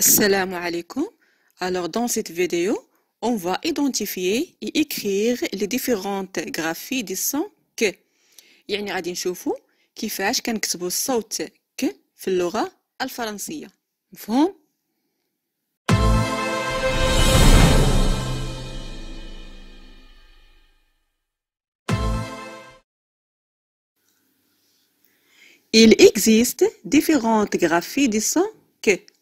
Salam alaikum. Alors dans cette vidéo, on va identifier et écrire les différentes graphies du son que. يعني Il existe différentes graphies du son que.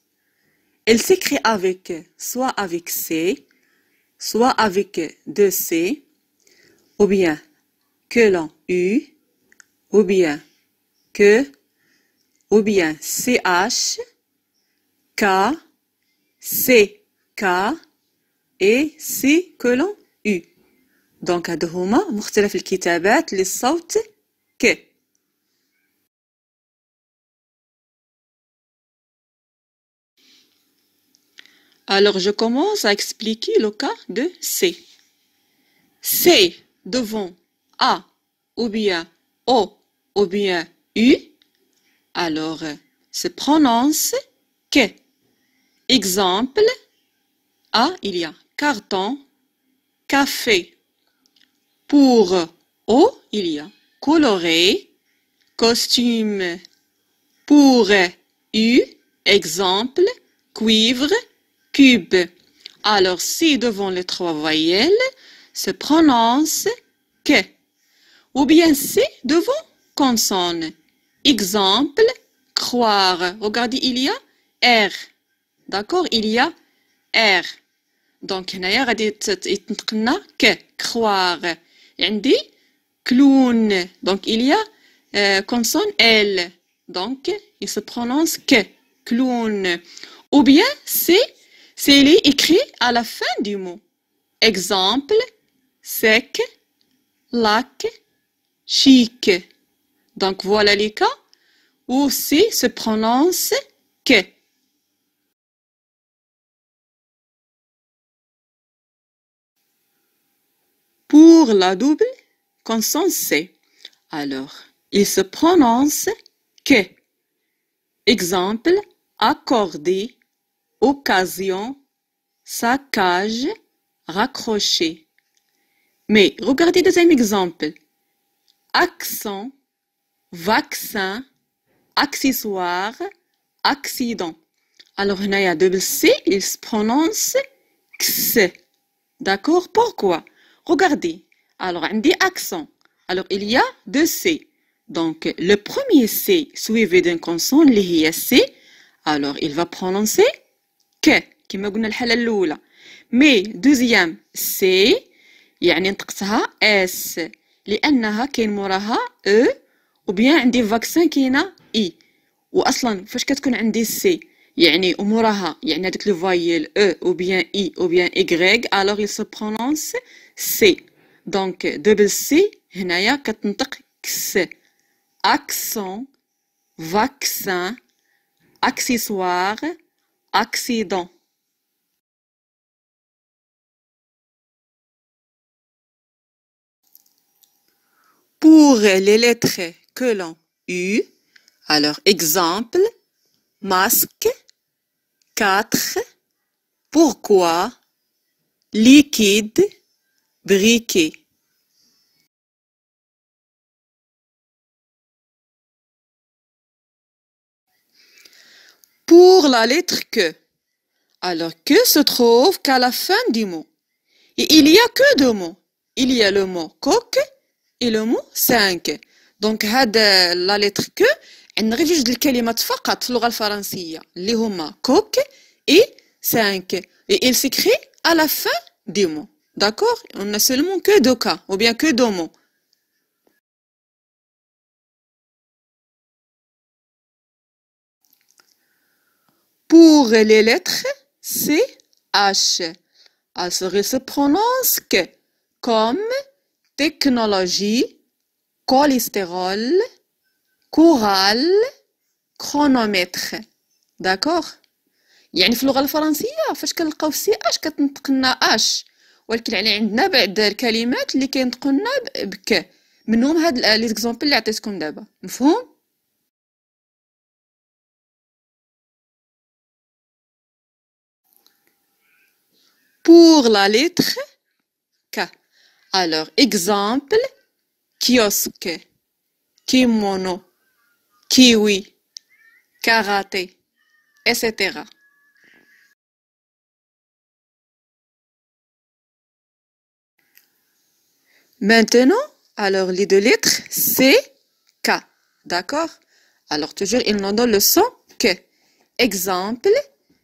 Elle s'écrit avec soit avec C, soit avec deux C, ou bien que l'on U, ou bien que, ou bien CH, K, k » et C que l'on U. Donc, هذا le kitabat, le son « k ». Alors je commence à expliquer le cas de C. C devant A ou bien O ou bien U, alors se prononce que. Exemple, A, il y a carton, café. Pour O, il y a coloré, costume. Pour U, exemple, cuivre, cube. Alors, si devant les trois voyelles, se prononce que. Ou bien si devant consonne. Exemple, croire. Regardez, il y a R. D'accord Il y a R. Donc, il y a que croire. dit clown. Donc, il y a euh, consonne L. Donc, il se prononce que, clown. Ou bien, si c'est est écrit à la fin du mot. Exemple, sec, lac, chic. Donc voilà les cas où si se prononce que. Pour la double consonne alors il se prononce que. Exemple, accordé, occasion saccage, raccroché. Mais regardez deuxième exemple. Accent, vaccin, accessoire, accident. Alors, il y a double C, il se prononce X. D'accord Pourquoi Regardez. Alors, on accent. Alors, il y a deux C. Donc, le premier C suivi d'un consonne, a C. Alors, il va prononcer ك كما قلنا الحالة الأولى مي دوزيام سي يعني نطقتها اس لأنها كاين موراها او وبيان عندي فاكسان كاينة اي وأصلا فاش كتكون عندي سي يعني وموراها يعني هذاك لو فايل او وبيان اي وبيان إكغيك الوغ يل سو برونونس سي دونك دبل سي هنايا كتنطق كس اكسون فاكسان اكسسوار accident Pour les lettres que l'on eut, alors exemple, masque, quatre, pourquoi, liquide, briquet. pour la lettre que. Alors que se trouve qu'à la fin du mot. Et il y a que deux mots. Il y a le mot coque et le mot cinq ». Donc euh, la lettre que on révise les pas فقط في اللغة الفرنسية اللي هما et il s'écrit à la fin du mot. D'accord On n'a seulement que deux cas ou bien que deux mots. Pour les lettres, c'est H. Elles se prononce que, comme technologie, cholestérol, choral, chronomètre. D'accord يعني في اللغه الفرنسيه فاش كنلقاو سي اش كتنطق لنا اش ولكن يعني عندنا بعض الكلمات اللي كينطقوا لنا بك منهم هاد ليكزامبل اللي عطيتكم دابا مفهوم pour la lettre K. Alors, exemple, kiosque, kimono, kiwi, karaté, etc. Maintenant, alors les deux lettres, C, K. D'accord Alors toujours, il nous donne le son que. Exemple,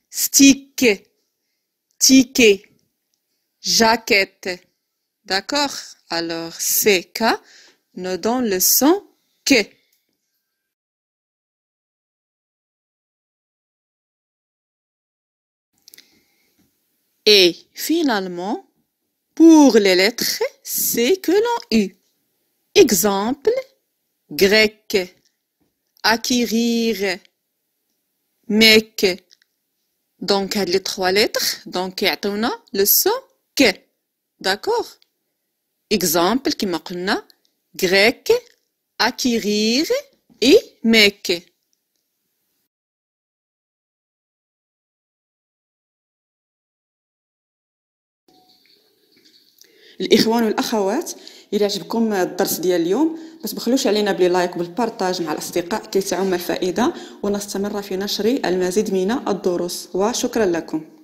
stick, ticket, Jaquette. D'accord, alors K ne donne le son que. Et finalement, pour les lettres, c'est que l'on U. Exemple, grec, acquérir, mec. Donc, les trois lettres, donc, on a le son داكوغ اكزامبل كما قلنا غريك اكيرير اي mec الاخوان والاخوات الى عجبكم الدرس ديال اليوم ما تبخلوش علينا بلي لايك وبالبارطاج مع الاصدقاء كي تعم الفائده ونستمر في نشر المزيد من الدروس وشكرا لكم